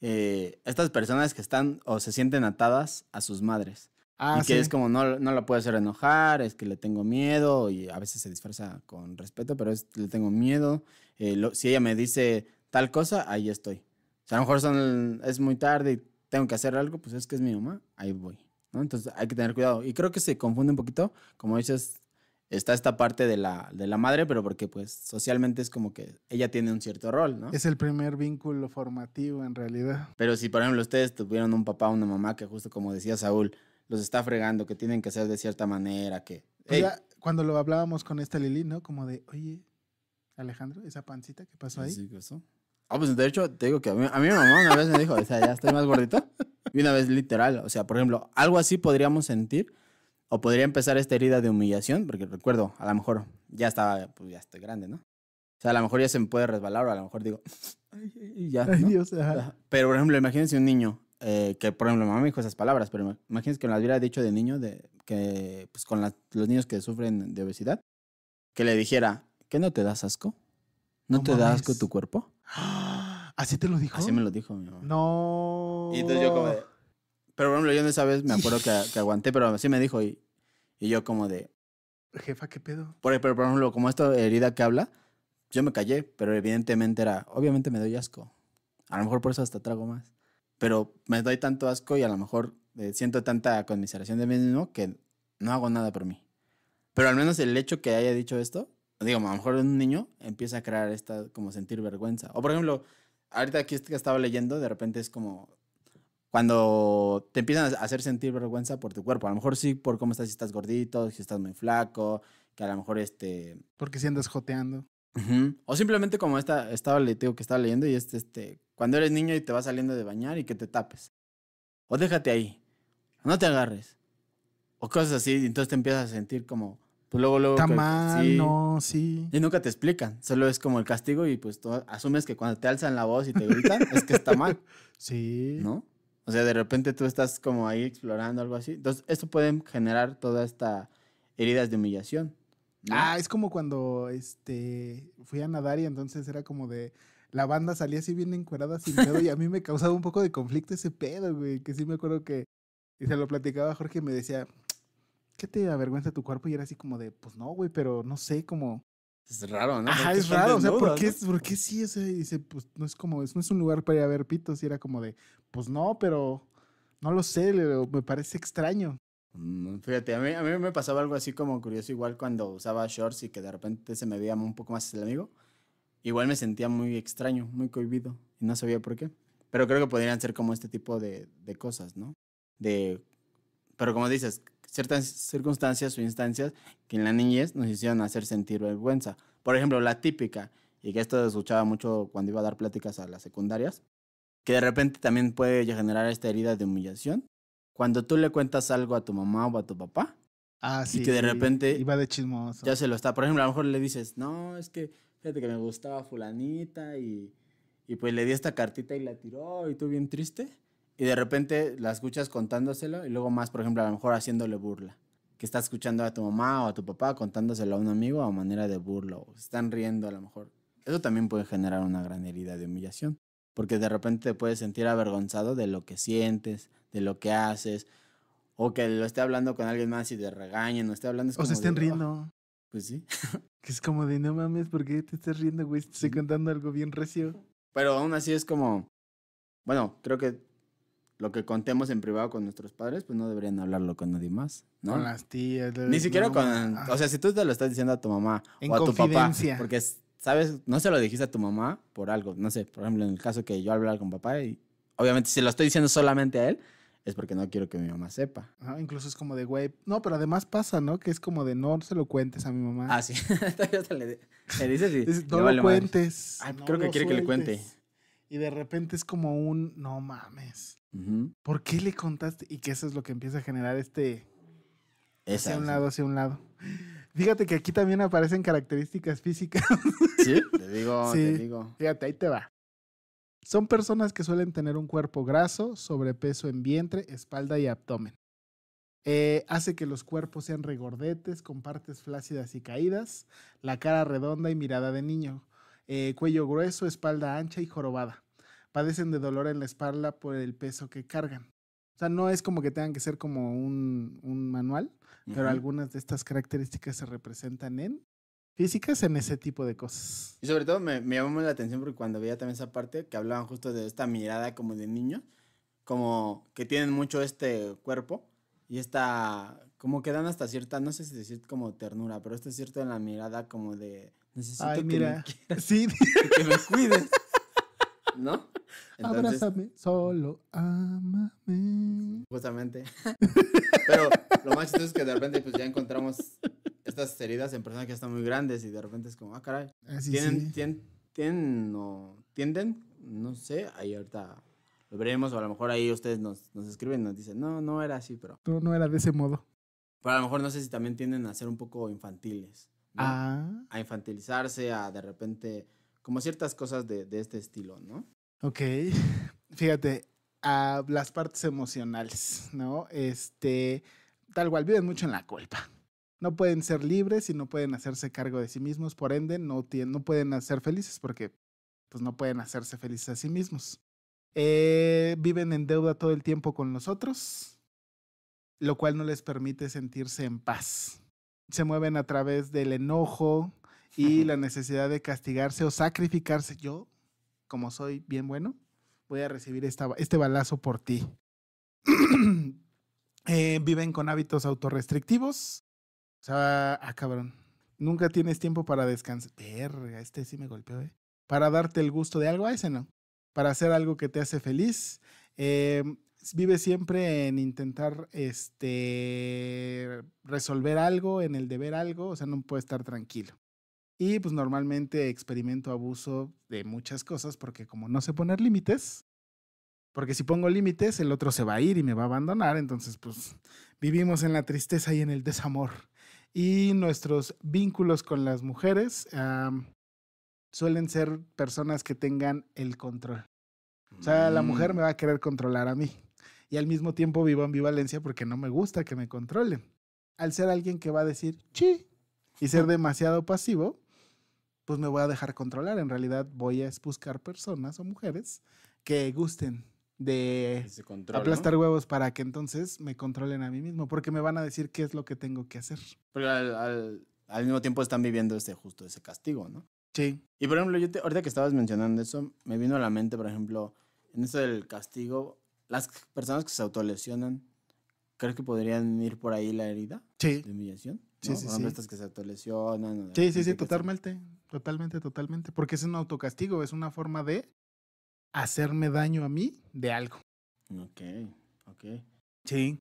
eh, estas personas que están o se sienten atadas a sus madres. Ah, y que es como no, no la puedo hacer enojar, es que le tengo miedo y a veces se disfraza con respeto, pero es, le tengo miedo. Eh, si ella me dice tal cosa, ahí estoy. O sea, a lo mejor es muy tarde y tengo que hacer algo, pues es que es mi mamá, ahí voy. ¿no? Entonces hay que tener cuidado. Y creo que se confunde un poquito, como dices, está esta parte de la, de la madre, pero porque pues socialmente es como que ella tiene un cierto rol, ¿no? Es el primer vínculo formativo en realidad. Pero si por ejemplo ustedes tuvieron un papá o una mamá que justo como decía Saúl, los está fregando, que tienen que ser de cierta manera, que... Pues cuando lo hablábamos con esta Lili, ¿no? Como de, oye, Alejandro, esa pancita, que pasó ahí? Sí, pasó. Ah, pues de hecho, te digo que a mí, a mí mi mamá una vez me dijo, o sea, ya estoy más gordito. Y una vez literal, o sea, por ejemplo, algo así podríamos sentir o podría empezar esta herida de humillación, porque recuerdo, a lo mejor ya estaba, pues ya estoy grande, ¿no? O sea, a lo mejor ya se me puede resbalar o a lo mejor digo, ay, ya. Pero, por ejemplo, imagínense un niño eh, que, por ejemplo, mamá me dijo esas palabras, pero imagínense que me las hubiera dicho de niño, de, que pues con los niños que sufren de obesidad, que le dijera, ¿qué no te das asco? ¿No, te das da asco tu cuerpo? ¡Ah! ¿Así te lo dijo? Así me lo dijo mi mamá. No. Y entonces yo como de... Pero ejemplo, yo en esa vez me acuerdo que, que aguanté, pero así me dijo y, y yo como de... Jefa, ¿qué pedo? Por, pero por ejemplo, como esta herida que habla, yo me callé, pero evidentemente era... Obviamente me doy asco. A lo mejor por eso hasta trago más. Pero me doy tanto asco y a lo mejor eh, siento tanta conmiseración de mí mismo que no hago nada por mí. Pero al menos el hecho que haya dicho esto, digo, a lo mejor un niño empieza a crear esta, como sentir vergüenza. O por ejemplo, ahorita aquí estaba leyendo, de repente es como cuando te empiezan a hacer sentir vergüenza por tu cuerpo. A lo mejor sí por cómo estás, si estás gordito, si estás muy flaco, que a lo mejor este... Porque si andas joteando. O simplemente como esta, estaba, le digo que estaba leyendo y este, este, cuando eres niño y te vas saliendo de bañar y que te tapes. O déjate ahí, no te agarres. O cosas así, y entonces te empiezas a sentir como pues luego, luego. Está mal, no, sí. Y nunca te explican. Solo es como el castigo y pues tú asumes que cuando te alzan la voz y te gritan, es que está mal. Sí. ¿No? O sea, de repente tú estás como ahí explorando algo así. Entonces, esto puede generar toda esta heridas de humillación. Ah, es como cuando este fui a nadar y entonces era como de la banda salía así bien encuerada sin miedo y a mí me causaba un poco de conflicto ese pedo, güey, que sí me acuerdo que y se lo platicaba a Jorge y me decía, ¿qué te avergüenza tu cuerpo? Y era así como de, pues no, güey, pero no sé, como... Es raro, ¿no? Ajá, es raro, o sea, ¿por qué, sí? O dice, pues no es como, no es un lugar para ir a ver pitos. Y era como de, pues no, pero no lo sé, me parece extraño. Mm, fíjate, a mí, a mí me pasaba algo así como curioso, igual cuando usaba shorts y que de repente se me veía un poco más el amigo. Igual me sentía muy extraño, muy cohibido y no sabía por qué. Pero creo que podrían ser como este tipo de, de cosas, ¿no? De, pero como dices, ciertas circunstancias o instancias que en la niñez nos hicieron hacer sentir vergüenza. Por ejemplo, la típica, y que esto escuchaba mucho cuando iba a dar pláticas a las secundarias, que de repente también puede generar esta herida de humillación. Cuando tú le cuentas algo a tu mamá o a tu papá, ah, y que de repente... Iba de chismoso. Ya se lo está. Por ejemplo, a lo mejor le dices, no, es que fíjate que me gustaba fulanita y, y pues le di esta cartita y la tiró y tú bien triste y de repente la escuchas contándoselo y luego más, por ejemplo, a lo mejor haciéndole burla. Que estás escuchando a tu mamá o a tu papá contándoselo a un amigo a manera de burla o están riendo a lo mejor. Eso también puede generar una gran herida de humillación, porque de repente te puedes sentir avergonzado de lo que sientes, de lo que haces, o que lo esté hablando con alguien más y te regañen, o esté hablando... Es o se estén riendo. Ah, pues sí. que es como de, no mames, ¿por qué te estás riendo, güey? Te estoy contando algo bien recio. Pero aún así es como, bueno, creo que lo que contemos en privado con nuestros padres, pues no deberían hablarlo con nadie más, ¿no? Con las tías. Ni siquiera con... Ah. O sea, si tú te lo estás diciendo a tu mamá o a tu papá, porque, ¿sabes? No se lo dijiste a tu mamá por algo. No sé, por ejemplo, en el caso que yo hablaba con papá y obviamente si lo estoy diciendo solamente a él, es porque no quiero que mi mamá sepa. incluso es como de, güey, no, pero además pasa, ¿no? Que es como de, no se lo cuentes a mi mamá. Ah, sí. le, le, dices no, lo cuentes. creo que quiere que le cuente. Y de repente es como un, no mames. ¿Por qué le contaste? Y que eso es lo que empieza a generar este... hacia un lado, hacia un lado. Fíjate que aquí también aparecen características físicas. Sí, te digo, te digo. Fíjate, ahí te va. Son personas que suelen tener un cuerpo graso, sobrepeso en vientre, espalda y abdomen. Eh, hace que los cuerpos sean regordetes, con partes flácidas y caídas, la cara redonda y mirada de niño, eh, cuello grueso, espalda ancha y jorobada padecen de dolor en la espalda por el peso que cargan. O sea, no es como que tengan que ser como un, un manual, pero algunas de estas características se representan en físicas, en ese tipo de cosas. Y sobre todo me, me llamó la atención porque cuando veía también esa parte que hablaban justo de esta mirada como de niño, como que tienen mucho este cuerpo y esta, como que dan hasta cierta, no sé si decir como ternura, pero esto es cierto en la mirada como de, necesito que sí. que me cuides. ¿No? Entonces, Abrázame, solo amame. Justamente. Pero lo más chistoso es que de repente pues, ya encontramos estas heridas en personas que están muy grandes y de repente es como, ah, caray. Ah, tienen, tienen, no, tienden, no sé, ahí ahorita lo veremos o a lo mejor ahí ustedes nos, escriben y nos dicen, no, no era así, pero... No, no era de ese modo. Pero a lo mejor no sé si también tienden a ser un poco infantiles. Ah. A infantilizarse, a de repente como ciertas cosas de, de este estilo, ¿no? Ok, fíjate, a las partes emocionales, ¿no? Este, tal cual, viven mucho en la culpa. No pueden ser libres y no pueden hacerse cargo de sí mismos, por ende, no, tienen, no pueden ser felices porque pues, no pueden hacerse felices a sí mismos. Eh, viven en deuda todo el tiempo con los otros, lo cual no les permite sentirse en paz. Se mueven a través del enojo, y la necesidad de castigarse o sacrificarse. Yo, como soy bien bueno, voy a recibir este balazo por ti. Eh, viven con hábitos autorrestrictivos. O sea, ah, cabrón. Nunca tienes tiempo para descansar. Verga, este sí me golpeó, eh. Para darte el gusto de algo, a ese no. Para hacer algo que te hace feliz. Eh, vive siempre en intentar este, resolver algo, en el deber algo, o sea, no puede estar tranquilo. Y pues normalmente experimento abuso de muchas cosas porque como no sé poner límites, porque si pongo límites el otro se va a ir y me va a abandonar, entonces pues vivimos en la tristeza y en el desamor. Y nuestros vínculos con las mujeres suelen ser personas que tengan el control. O sea, la mujer mm. me va a querer controlar a mí. Y al mismo tiempo vivo ambivalencia porque no me gusta que me controlen. Al ser alguien que va a decir, sí, y ser demasiado pasivo, pues me voy a dejar controlar. En realidad voy a buscar personas o mujeres que gusten de aplastar huevos para que entonces me controlen a mí mismo, porque me van a decir qué es lo que tengo que hacer. Pero al, mismo tiempo están viviendo este, justo ese castigo, ¿no? Sí. Y por ejemplo, yo ahorita que estabas mencionando eso, me vino a la mente, por ejemplo, en eso del castigo, las personas que se autolesionan, ¿crees que podrían ir por ahí la herida? Sí. De humillación. ¿no? Sí, sí, estas que se autolesionan. Sí, sí, sí, totalmente totalmente, totalmente. Porque es un autocastigo, es una forma de hacerme daño a mí de algo. Ok, ok. Sí.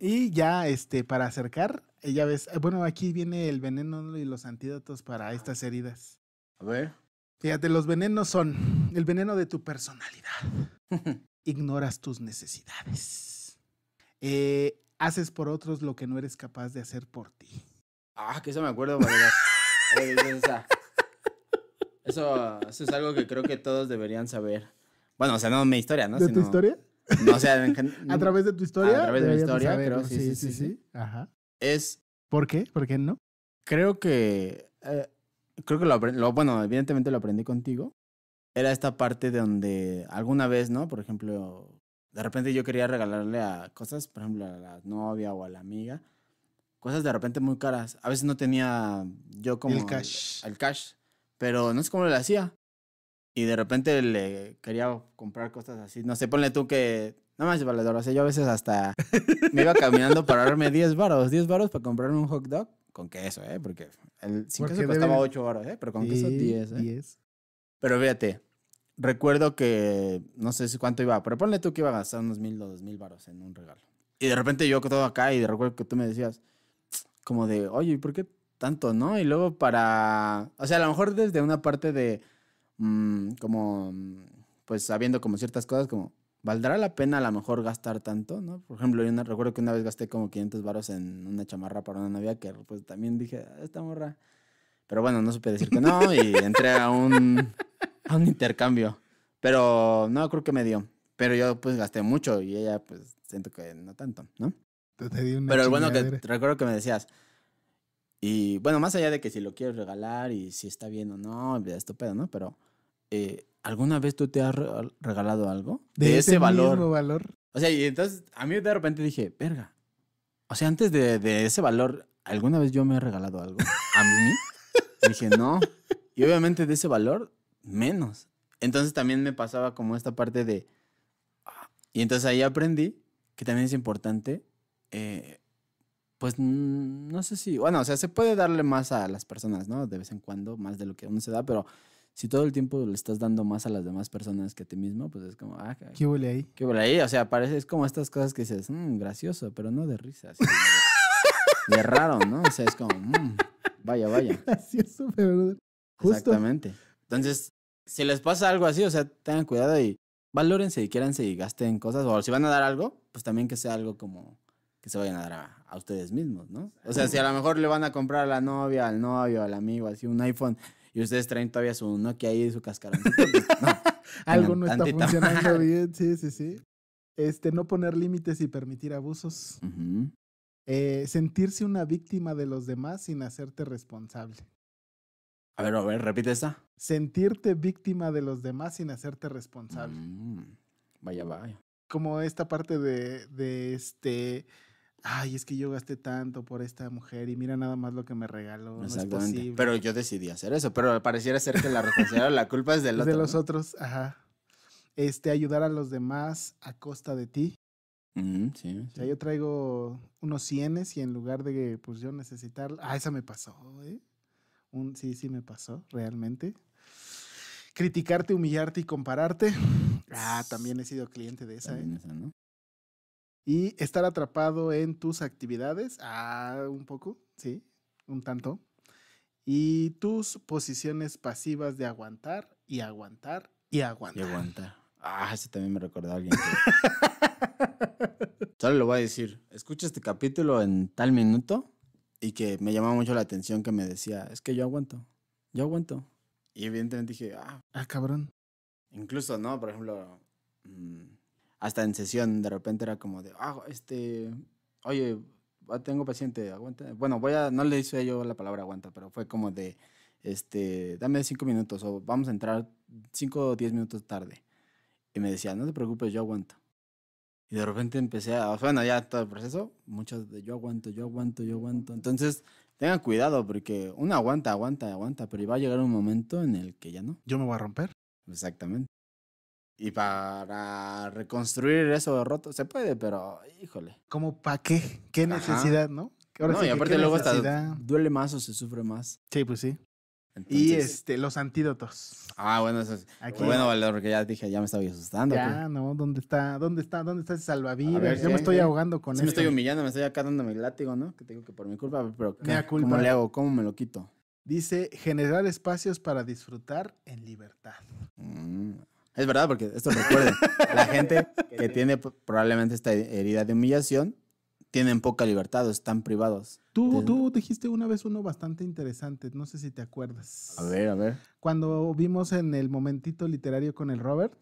Y ya, este, para acercar, eh, ya ves, eh, bueno, aquí viene el veneno y los antídotos para estas heridas. A ver. Fíjate, los venenos son el veneno de tu personalidad. Ignoras tus necesidades. Eh, haces por otros lo que no eres capaz de hacer por ti. Ah, que eso me acuerdo, María. Eso, es algo que creo que todos deberían saber. Bueno, o sea, no mi historia, ¿no? ¿De tu historia? No, o sea, en, a través de tu historia. A través de mi historia, creo, sí sí, sí, Ajá. Es. ¿Por qué? ¿Por qué no? Creo que. Eh, creo que lo, lo, Bueno, evidentemente lo aprendí contigo. Era esta parte de donde alguna vez, ¿no? Por ejemplo, de repente yo quería regalarle a cosas, por ejemplo, a la novia o a la amiga, cosas de repente muy caras. A veces no tenía yo como. El cash. el cash. Pero no sé cómo le hacía. Y de repente le quería comprar cosas así. No sé, ponle tú que. No más valedor. O sea, yo a veces hasta me iba caminando para darme 10 varos. 10 varos para comprarme un hot dog con queso, ¿eh? Porque el sin queso costaba 8 varos, ¿eh? Pero con queso 10, ¿eh? 10. Pero fíjate, recuerdo que no sé cuánto iba, pero ponle tú que iba a gastar unos mil o dos mil varos en un regalo. Y de repente yo todo acá y de recuerdo que tú me decías, como de, oye, ¿y ¿por qué tanto, ¿no? Y luego para, o sea, a lo mejor desde una parte de, mm, como, mm, pues sabiendo como ciertas cosas, como, ¿valdrá la pena a lo mejor gastar tanto, ¿no? Por ejemplo, yo recuerdo que una vez gasté como 500 varos en una chamarra para una novia que pues también dije, ah, esta morra. Pero bueno, no supe decir que no y entré a un, a un intercambio. Pero no, creo que me dio. Pero yo pues gasté mucho y ella pues siento que no tanto, ¿no? Te Pero bueno, que recuerdo que me decías, y bueno, más allá de que si lo quieres regalar y si está bien o no, es tu ¿no? Pero, eh, ¿alguna vez tú te has regalado algo de, de ese, valor? Mismo valor? O sea, y entonces a mí de repente dije, verga. O sea, antes de, de ese valor, ¿alguna vez yo me he regalado algo? ¿A mí? dije, no. Y obviamente de ese valor, menos. Entonces también me pasaba como esta parte de... Ah, y entonces ahí aprendí que también es importante eh, pues no sé si, bueno, o sea, se puede darle más a las personas, ¿no? De vez en cuando, más de lo que uno se da, pero si todo el tiempo le estás dando más a las demás personas que a ti mismo, pues es como, ah, ¿qué huele ahí? ¿Qué huele ahí? O sea, parece, es como estas cosas que dices, mmm, gracioso, pero no de risa. Sino de, raro, ¿no? O sea, es como, mmm, vaya, vaya. Gracioso, pero justo. Exactamente. Entonces, si les pasa algo así, o sea, tengan cuidado y valórense y quieran y gasten cosas. O si van a dar algo, pues también que sea algo como que se vayan a dar a, ustedes mismos, ¿no? O sea, si a lo mejor le van a comprar a la novia, al novio, al amigo, así un iPhone, y ustedes traen todavía su Nokia ahí, su cascarón. Pues, Algo no está funcionando bien, sí, sí, sí. Este, no poner límites y permitir abusos. Eh, sentirse una víctima de los demás sin hacerte responsable. A ver, a ver, repite esa. Sentirte víctima de los demás sin hacerte responsable. Mm, vaya, vaya. Como esta parte de, de este, ay, es que yo gasté tanto por esta mujer y mira nada más lo que me regaló. pero yo decidí hacer eso, pero pareciera ser que la responsabilidad la culpa es de los De los otros, ajá. Este, ayudar a los demás a costa de ti. sí, O sea, yo traigo unos cienes y en lugar de, pues, yo necesitar... Ah, esa me pasó, ¿eh? Un, sí, sí me pasó, realmente. Criticarte, humillarte y compararte. Ah, también he sido cliente de esa, ¿eh? Esa, ¿no? y estar atrapado en tus actividades, ah, un poco, sí, un tanto, y tus posiciones pasivas de aguantar y aguantar y aguantar. Y aguantar. Ah, ese también me recordó a alguien. Solo lo voy a decir, escucha este capítulo en tal minuto y que me llamaba mucho la atención que me decía, es que yo aguanto, yo aguanto. Y evidentemente dije, ah, ah cabrón. Incluso, ¿no? Por ejemplo, mm, hasta en sesión de repente era como de, ah, este, oye, ah, tengo paciente, aguanta. Bueno, voy a, no le hice yo la palabra aguanta, pero fue como de, este, dame cinco minutos o vamos a entrar cinco o diez minutos tarde. Y me decía, no te preocupes, yo aguanto. Y de repente empecé a, bueno, ya todo el proceso, muchos de yo aguanto, yo aguanto, yo aguanto. Entonces, tengan cuidado porque uno aguanta, aguanta, aguanta, pero iba a llegar un momento en el que ya no. Yo me voy a romper. Exactamente. Y para reconstruir eso de roto se puede, pero híjole. ¿Cómo para qué? ¿Qué necesidad, no? Ahora no, sí y aparte luego hasta duele más o se sufre más. Sí, pues sí. Y este, los antídotos. Ah, bueno, eso es. Pues bueno, valero porque ya dije, ya me estaba asustando. Ya, no, ¿dónde está? ¿Dónde está? ¿Dónde está ese salvavidas? Ver, yo me estoy ahogando con sí, me estoy humillando, me estoy acá dando mi látigo, ¿no? Que tengo que por mi culpa, pero ¿qué? ¿cómo le hago? ¿Cómo me lo quito? Dice, generar espacios para disfrutar en libertad. Mm. Es verdad, porque esto recuerde la gente que tiene probablemente esta herida de humillación tienen poca libertad o están privados. Tú, tú dijiste una vez uno bastante interesante, no sé si te acuerdas. A ver, a ver. Cuando vimos en el momentito literario con el Robert,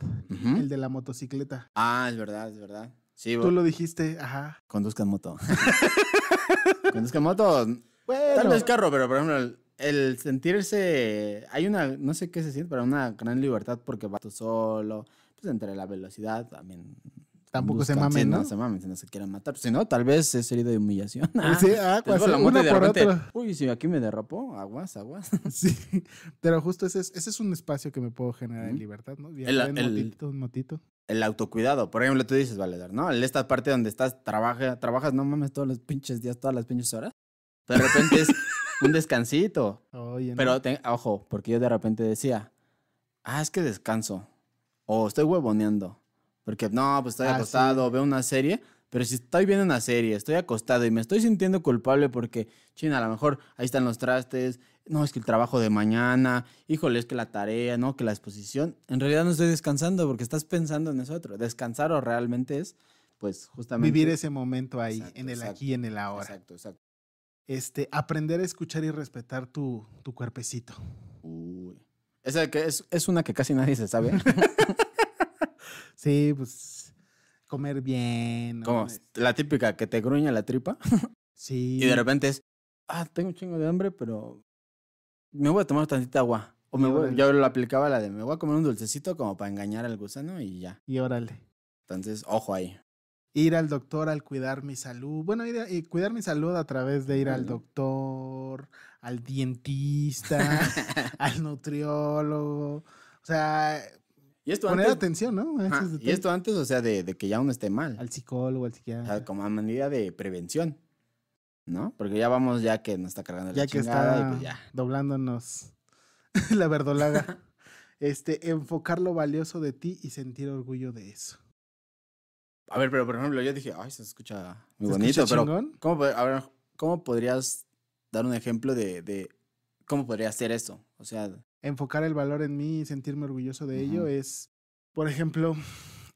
el de la motocicleta. Ah, es verdad, es verdad. Sí, Tú lo dijiste, ajá. Conduzcan moto. Conduzcan moto. Tal vez carro, pero por ejemplo, el sentirse, hay una, no sé qué se siente, pero una gran libertad porque vas tú solo, pues entre la velocidad también. Tampoco se mamen, ¿no? se mamen, si no se quieren matar. Si no, tal vez es herida de humillación. sí, ah, pues, la eh, muerte de Uy, si aquí me derrapó, aguas, aguas. Sí, pero justo ese es, un espacio que me puedo generar en libertad, ¿no? el, motito el autocuidado. Por ejemplo, tú dices, Valer, ¿no? En esta parte donde estás, trabaja, trabajas, no mames, todos los pinches días, todas las pinches horas. De repente es, un descansito. Pero ojo, porque yo de repente decía, ah, es que descanso. O estoy huevoneando. Porque no, pues estoy ah, acostado, veo una serie. Pero si estoy viendo una serie, estoy acostado y me estoy sintiendo culpable porque, china, a lo mejor ahí están los trastes, no, es que el trabajo de mañana, híjole, es que la tarea, no, que la exposición. En realidad no estoy descansando porque estás pensando en eso otro. Descansar o realmente es, pues, justamente. Vivir ese momento ahí, en el aquí, en el ahora. Exacto, exacto este, aprender a escuchar y respetar tu, tu cuerpecito. Uy. Esa que es, una que casi nadie se sabe. sí, pues comer bien. Como este la típica que te gruña la tripa. sí. Y de repente es, ah, tengo un chingo de hambre, pero me voy a tomar tantita agua. O me voy, yo lo aplicaba la de me voy a comer un dulcecito como para engañar al gusano y ya. Y órale. Entonces, ojo ahí ir al doctor al cuidar mi salud. Bueno, cuidar mi salud a través de ir al doctor, al dientista, al nutriólogo. O sea, esto poner atención, ¿no? y esto antes, o sea, de, que ya uno esté mal. Al psicólogo, al psiquiatra. como a manera de prevención, ¿no? Porque ya vamos, ya que nos está cargando ya la que chingada está pues doblándonos la verdolaga. este, enfocar lo valioso de ti y sentir orgullo de eso. A ver, pero por ejemplo, yo dije, ay, se escucha muy bonito, pero. ¿cómo, podrías dar un ejemplo de, cómo podría hacer eso? O sea. Enfocar el valor en mí y sentirme orgulloso de ello es, por ejemplo,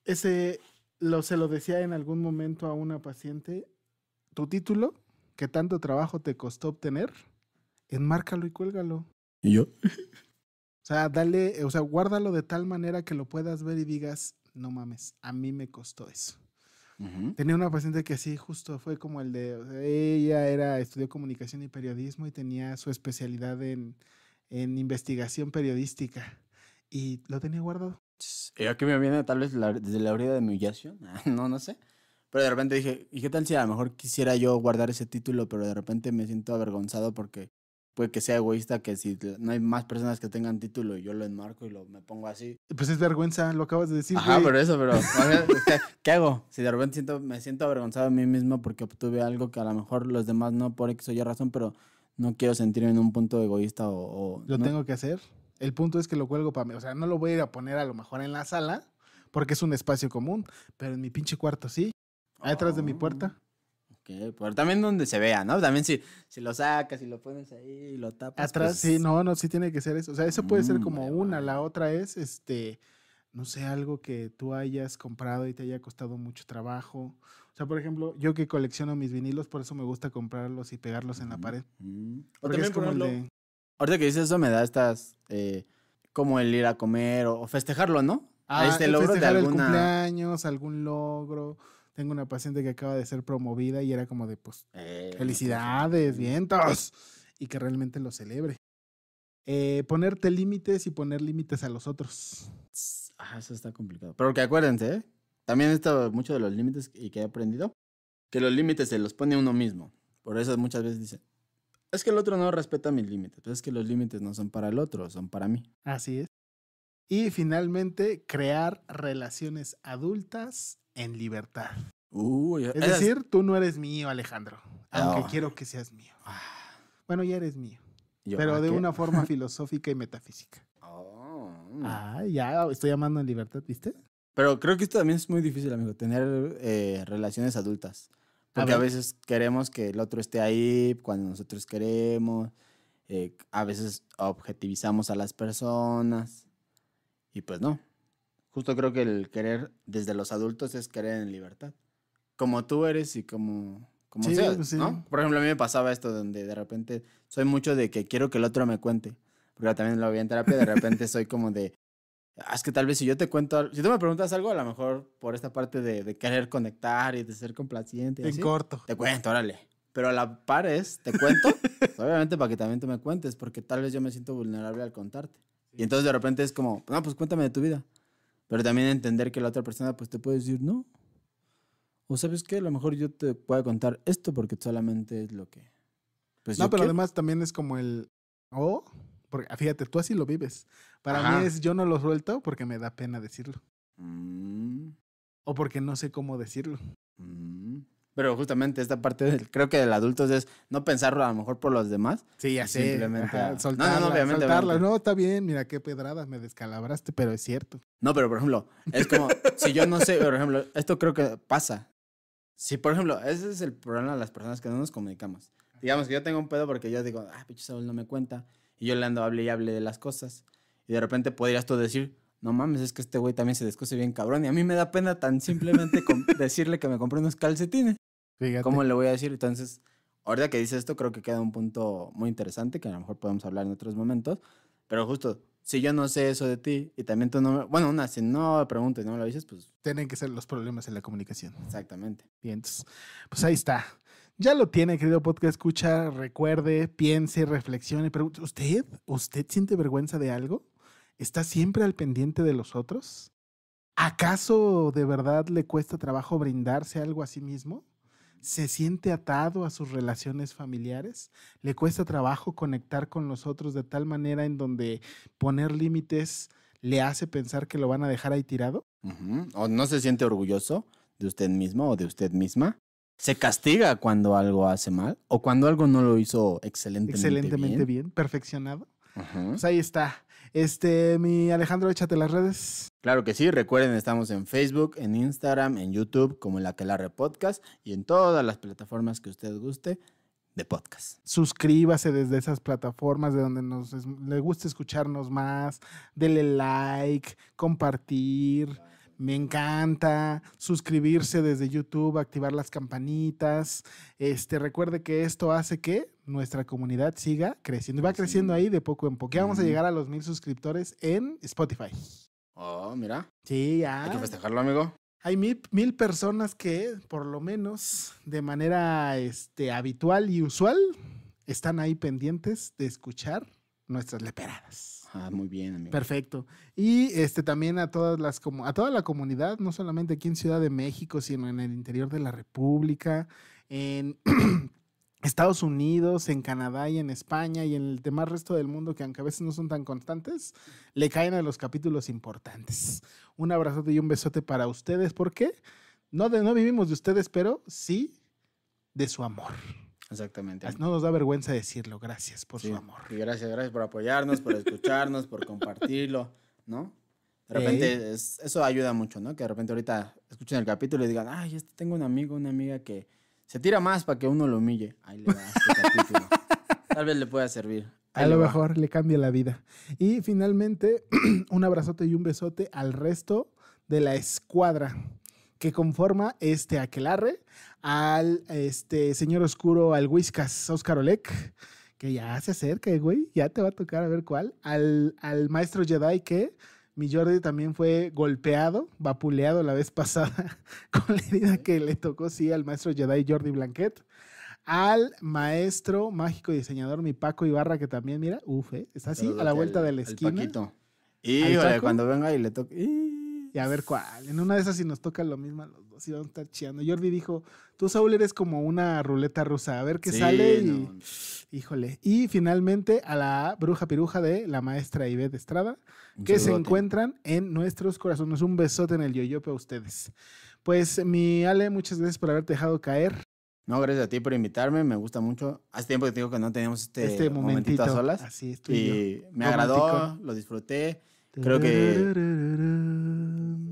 ese. Lo, se lo decía en algún momento a una paciente, tu título, que tanto trabajo te costó obtener, enmárcalo y cuélgalo. ¿Y yo? O sea, dale, o sea, guárdalo de tal manera que lo puedas ver y digas, no mames, a mí me costó eso. Tenía una paciente que así justo fue como el de, ella era, estudió comunicación y periodismo y tenía su especialidad en, en investigación periodística y lo tenía guardado. Yo que me viene tal vez desde la orilla de mi humillación, ah, no, no sé. Pero de repente dije, ¿y qué tal si a lo mejor quisiera yo guardar ese título, pero de repente me siento avergonzado porque puede que sea egoísta que si no hay más personas que tengan título y yo lo enmarco y lo me pongo así. Pues es vergüenza, lo acabas de decir. Ajá, pero eso, pero ¿qué, hago? Si de repente siento, me siento avergonzado de mí mismo porque obtuve algo que a lo mejor los demás no por X o Y razón, pero no quiero sentirme en un punto egoísta o... ¿Lo tengo que hacer? El punto es que lo cuelgo para mí. O sea, no lo voy a ir a poner a lo mejor en la sala porque es un espacio común, pero en mi pinche cuarto sí. Ahí atrás de mi oh. puerta. Ok, pero también donde se vea, ¿no? También si, si lo sacas y lo pones ahí y lo tapas. Atrás, pues sí, no, no, sí tiene que ser eso. O sea, eso puede ser mm, como una. La otra es, este, no sé, algo que tú hayas comprado y te haya costado mucho trabajo. O sea, por ejemplo, yo que colecciono mis vinilos, por eso me gusta comprarlos y pegarlos en la pared. O también, como el Ahorita que dices eso me da estas, eh, como el ir a comer o, festejarlo, ¿no? Ah, este logro festejar de cumpleaños, algún logro. Tengo una paciente que acaba de ser promovida y era como de, pues, eh, felicidades, vientos, y que realmente lo celebre. Eh, ponerte límites y poner límites a los otros. eso está complicado. Pero que acuérdense, ¿eh? también está mucho de los límites y que he aprendido, que los límites se los pone uno mismo. Por eso muchas veces dicen, es que el otro no respeta mis límites, pues es que los límites no son para el otro, son para mí. Así es. Y finalmente, crear relaciones adultas en libertad. Uh, es decir, tú no eres mío, Alejandro, aunque ah. quiero que seas mío. Ah. Bueno, ya eres mío, pero de una forma filosófica y metafísica. Oh. Ah, ya estoy amando en libertad, ¿viste? Pero creo que esto también es muy difícil, amigo, tener eh, relaciones adultas. Porque a, veces queremos que el otro esté ahí cuando nosotros queremos. Eh, a veces objetivizamos a las personas. Y pues no justo creo que el querer desde los adultos es querer en libertad. Como tú eres y como, como sí, ¿no? Por ejemplo, a mí me pasaba esto donde de repente soy mucho de que quiero que el otro me cuente. Porque también lo vi en terapia, de repente soy como de, ah, es que tal vez si yo te cuento, si tú me preguntas algo, a lo mejor por esta parte de, querer conectar y de ser complaciente. Y en corto. Te cuento, órale. Pero a la par es, te cuento, pues, obviamente para que también tú me cuentes, porque tal vez yo me siento vulnerable al contarte. Y entonces de repente es como, no, pues cuéntame de tu vida. Pero también entender que la otra persona pues te puede decir no. O sabes qué, a lo mejor yo te puedo contar esto porque solamente es lo que... Pues, no, pero además también es como el... Oh, porque ah, fíjate, tú así lo vives. Para mí es yo no lo suelto porque me da pena decirlo. Mm. O porque no sé cómo decirlo. Mm. Pero justamente esta parte, del, creo que del adulto es no pensarlo a lo mejor por los demás. Sí, así. Simplemente soltarla, ah, no, no, obviamente, No, está bien, mira qué pedradas, me descalabraste, pero es cierto. No, pero por ejemplo, es como, si yo no sé, por ejemplo, esto creo que pasa. Si, por ejemplo, ese es el problema de las personas que no nos comunicamos. Digamos que yo tengo un pedo porque yo digo, ah, pinche Saúl no me cuenta. Y yo le ando, hablé y hable de las cosas. Y de repente podrías tú decir, no mames, es que este güey también se descose bien cabrón. Y a mí me da pena tan simplemente decirle que me compré unos calcetines. ¿Cómo le voy a decir? Entonces, ahorita que dice esto, creo que queda un punto muy interesante que a lo mejor podemos hablar en otros momentos. Pero justo, si yo no sé eso de ti y también tú no me... Bueno, una, si no me preguntas y no me lo dices, pues... Tienen que ser los problemas en la comunicación. Exactamente. Bien, entonces, pues ahí está. Ya lo tiene, querido podcast, escucha, recuerde, piense, reflexione, pregunte, ¿usted, usted siente vergüenza de algo? ¿Está siempre al pendiente de los otros? ¿Acaso de verdad le cuesta trabajo brindarse algo a sí mismo? se siente atado a sus relaciones familiares, le cuesta trabajo conectar con los otros de tal manera en donde poner límites le hace pensar que lo van a dejar ahí tirado. O no se siente orgulloso de usted mismo o de usted misma. Se castiga cuando algo hace mal o cuando algo no lo hizo excelentemente, excelentemente bien. perfeccionado. Pues ahí está. Este, mi Alejandro, échate las redes. Claro que sí, recuerden, estamos en Facebook, en Instagram, en YouTube, como en la que la podcast y en todas las plataformas que usted guste de podcast. Suscríbase desde esas plataformas de donde nos le guste escucharnos más, dele like, compartir, me encanta, suscribirse desde YouTube, activar las campanitas. Este, recuerde que esto hace que nuestra comunidad siga creciendo. y Va creciendo ahí de poco en poco. Ya vamos a llegar a los mil suscriptores en Spotify. Oh, mira. Sí, ya. Hay que festejarlo, amigo. Hay mil, personas que, por lo menos, de manera este, habitual y usual, están ahí pendientes de escuchar nuestras leperadas. Ah, muy bien, amigo. Perfecto. Y este también a todas las a toda la comunidad, no solamente aquí en Ciudad de México, sino en el interior de la República, en Estados Unidos, en Canadá y en España y en el demás resto del mundo, que aunque a veces no son tan constantes, le caen a los capítulos importantes. Un abrazote y un besote para ustedes, porque no, de, no vivimos de ustedes, pero sí de su amor. Exactamente. No nos da vergüenza decirlo. Gracias por su amor. Y gracias, gracias por apoyarnos, por escucharnos, por compartirlo, ¿no? De repente eso ayuda mucho, ¿no? Que de repente ahorita escuchen el capítulo y digan, ay, este, tengo un amigo, una amiga que se tira más para que uno lo humille. Ahí le va este Tal vez le pueda servir. a lo mejor le cambia la vida. Y finalmente, un abrazote y un besote al resto de la escuadra que conforma este aquelarre, al este señor oscuro, al Whiskas Oscar Olek, que ya se acerca, güey, ya te va a tocar a ver cuál, al, al maestro Jedi que mi Jordi también fue golpeado, vapuleado la vez pasada con la idea que le tocó, sí, al maestro Jedi Jordi Blanquet. Al maestro mágico diseñador, mi Paco Ibarra, que también, mira, uf, eh, está así, a la vuelta de la esquina. Y cuando venga y le toque y a ver cuál. En una de esas, si nos toca lo mismo, a los dos vamos a estar chiando. Jordi dijo: Tú, Saúl, eres como una ruleta rusa, a ver qué sale. híjole. Y finalmente a la bruja piruja de la maestra Ivette Estrada, que se encuentran en nuestros corazones. Un besote en el yoyope a ustedes. Pues, mi Ale, muchas gracias por haberte dejado caer. No, gracias a ti por invitarme, me gusta mucho. Hace tiempo que te digo que no teníamos este, este momentito, a solas. Así y, me agradó, lo disfruté. Creo que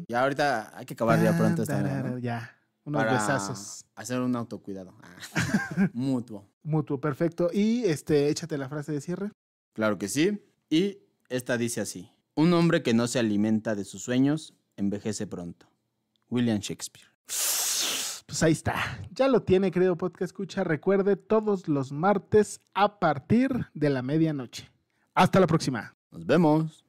ya ahorita hay que acabar ya pronto esta. Ya. Unos Para besazos. Hacer un autocuidado. Ah, mutuo. Mutuo, perfecto. Y este, échate la frase de cierre. Claro que sí. Y esta dice así: Un hombre que no se alimenta de sus sueños envejece pronto. William Shakespeare. Pues ahí está. Ya lo tiene, querido podcast escucha. Recuerde todos los martes a partir de la medianoche. Hasta la próxima. Nos vemos.